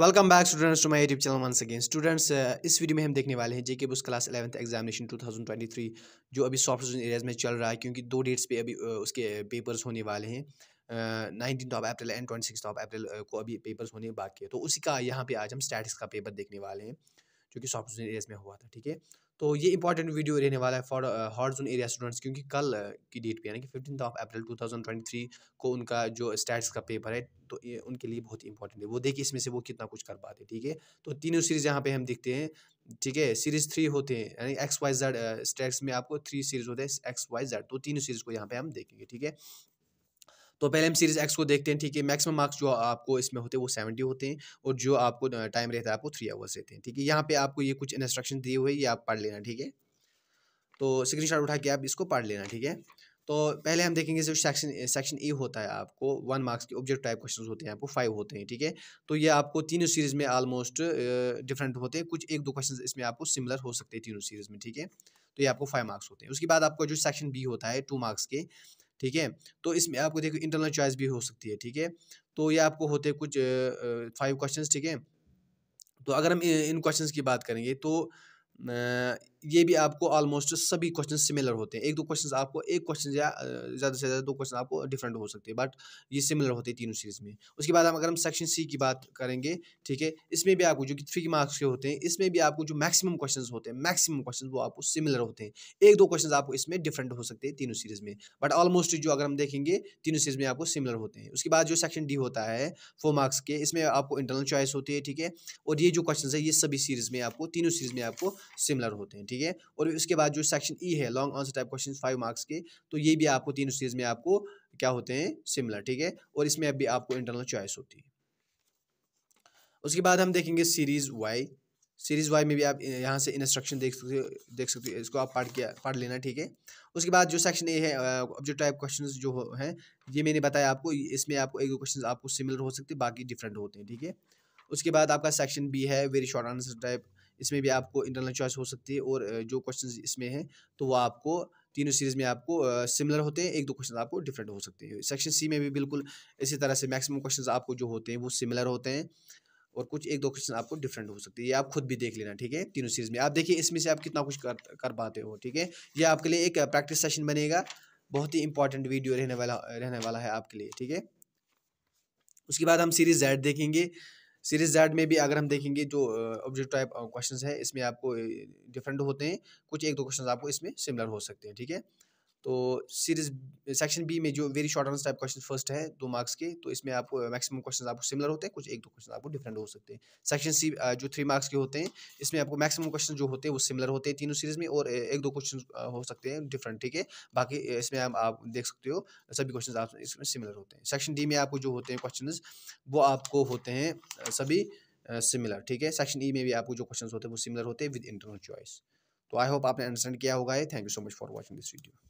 welcome back students to my YouTube channel once again students इस video में हम देखने वाले हैं जेके बुस क्लास एलेवंथ एग्जामिनेशन 2023 जो अभी सॉफ्ट एरियाज में चल रहा है क्योंकि दो डेट्स पे अभी uh, उसके पेपर्स होने वाले हैं nineteen of April and twenty six of April को अभी पेपर्स होने बाकी है तो उसी का यहाँ पर आज हम स्टैटिक्स का पेपर देखने वाले हैं जो कि सॉफ्ट जोन एरियाज में हुआ था ठीक है तो ये इंपॉर्टेंट वीडियो रहने वाला है for hot zone area students क्योंकि कल uh, की डेट पे यानी कि फिफ्टीन ऑफ अप्रैल 2023 को उनका जो स्टैट्स का पेपर है तो ये उनके लिए बहुत इंपॉर्टेंट है वो देखिए इसमें से वो कितना कुछ कर पाते ठीक है तो तीनों सीरीज यहाँ पे हम देखते हैं ठीक है सीरीज थ्री होते हैं यानी एक्स वाई जेड स्टैट्स में आपको थ्री सीरीज होते हैं एक्स वाई जेड तो तीनों सीरीज को यहाँ पे हम देखेंगे ठीक है तो पहले हम सीरीज एक्स को देखते हैं ठीक है मैक्सिमम मार्क्स जो आपको इसमें होते हैं वो सेवेंटी होते हैं और जो आपको टाइम रहता है आपको थ्री आवर्स रहते हैं ठीक है यहाँ पे आपको ये कुछ इंस्ट्रक्शन दिए हुए ये आप पढ़ लेना ठीक है तो स्क्रीनशॉट उठा के आप इसको पढ़ लेना ठीक है तो पहले हम देखेंगे जो सेक्शन सेक्शन ए होता है आपको वन मार्क्स के ऑब्जेक्ट टाइप क्वेश्चन होते हैं आपको फाइव होते हैं ठीक है तो ये आपको तीनों सीरीज में ऑलमोस्ट डिफरेंट होते हैं कुछ एक दो क्वेश्चन इसमें आपको सिमिलर हो सकते हैं तीनों सीरीज में ठीक है तो ये आपको फाइव मार्क्स होते हैं उसके बाद आपको जो सेक्शन बी होता है टू मार्क्स के ठीक है तो इसमें आपको देखो इंटरनल चॉइस भी हो सकती है ठीक है तो ये आपको होते कुछ फाइव क्वेश्चन ठीक है तो अगर हम इन क्वेश्चन की बात करेंगे तो ये भी आपको ऑलमोस्ट सभी क्वेश्चन सिमिलर होते हैं एक दो क्वेश्चन आपको एक क्वेश्चन या ज़्यादा से ज़्यादा दो क्वेश्चन आपको डिफरेंट हो सकते हैं बट ये सिमिलर होते हैं तीनों सीरीज़ में उसके बाद हम अगर हम सेक्शन सी की बात करेंगे ठीक है इसमें भी आपको जो कि थ्री मार्क्स के होते हैं इसमें भी आपको जो मैक्सिमम क्वेश्चन होते हैं मैक्सिमम क्वेश्चन वो आपको सिमिलर होते हैं एक दो क्वेश्चन आपको इसमें डिफरेंट हो सकते हैं तीनों सीरीज़ में बट ऑलमोस्ट जो अगर हम देखेंगे तीनों सीरीज़ में आपको सिमिलर होते हैं उसके बाद जो सेक्शन डी होता है फोर मार्क्स के इसमें आपको इंटरनल चॉइस होती है ठीक है और ये जो क्वेश्चन है ये सभी सीरीज़ में आपको तीनों सीरीज़ में आपको सिमिलर होते हैं ठीक है और उसके बाद जो सेक्शन ई e है long answer type question five marks के तो ये भी आपको तीनों सीरीज में आपको क्या होते हैं सिमिलर ठीक है और इसमें अभी आपको इंटरनल चॉइस होती है उसके बाद हम देखेंगे सीरीज वाई सीरीज़ वाई में भी आप यहाँ से इंस्ट्रक्शन देख सकते देख सकते हो इसको आप पढ़ के पढ़ लेना ठीक है उसके बाद जो सेक्शन ए है जो टाइप क्वेश्चन जो हैं ये मैंने बताया आपको इसमें आपको एक क्वेश्चन आपको सिमिलर हो सकते हैं बाकी डिफरेंट होते हैं ठीक है उसके बाद आपका सेक्शन बी है वेरी शॉर्ट आंसर टाइप इसमें भी आपको इंटरनल चॉइस हो सकती है और जो क्वेश्चन इसमें हैं तो वो आपको तीनों सीरीज में आपको सिमिलर होते हैं एक दो क्वेश्चन आपको डिफरेंट हो सकते हैं सेक्शन सी में भी बिल्कुल इसी तरह से मैक्सिमम क्वेश्चन आपको जो होते हैं वो सिमिलर होते हैं और कुछ एक दो क्वेश्चन आपको डिफरेंट हो सकते हैं ये आप खुद भी देख लेना ठीक है तीनों सीरीज में आप देखिए इसमें से आप कितना कुछ कर कर पाते हो ठीक है ये आपके लिए एक प्रैक्टिस सेशन बनेगा बहुत ही इंपॉर्टेंट वीडियो रहने वाला रहने वाला है आपके लिए ठीक है उसके बाद हम सीरीज जेड देखेंगे सीरीज जैड में भी अगर हम देखेंगे जो ऑब्जेक्ट टाइप क्वेश्चन है इसमें आपको डिफरेंट होते हैं कुछ एक दो क्वेश्चन आपको इसमें सिमिलर हो सकते हैं ठीक है तो सीरीज सेक्शन बी में जो very short answer type question first है दो मार्क्स के तो इसमें आपको मैक्सिमम क्वेश्चन आपको सिमिलर होते हैं कुछ एक दो क्वेश्चन आपको डिफरेंट हो सकते हैं सेक्शन सी जो थ्री मार्क्स के होते हैं इसमें आपको मैक्सिमम क्वेश्चन जो होते हैं वो सिमिलर होते हैं तीनों सीरीज में और एक दो क्वेश्चन हो सकते हैं डिफरेंट ठीक है बाकी इसमें आप, आप देख सकते हो सभी क्वेश्चन आप इसमें सिमिलर होते हैं सेक्शन डी में आपको जो होते हैं क्वेश्चन वो आपको होते हैं सभी सिमिलर ठीक है सेक्शन ई में भी आपको जो क्वेश्चन होते हैं वो सिमिलर होते हैं विद इंटरनल चॉइस तो आई होप आपने अंडरस्टैंड किया होगा thank you so much for watching this video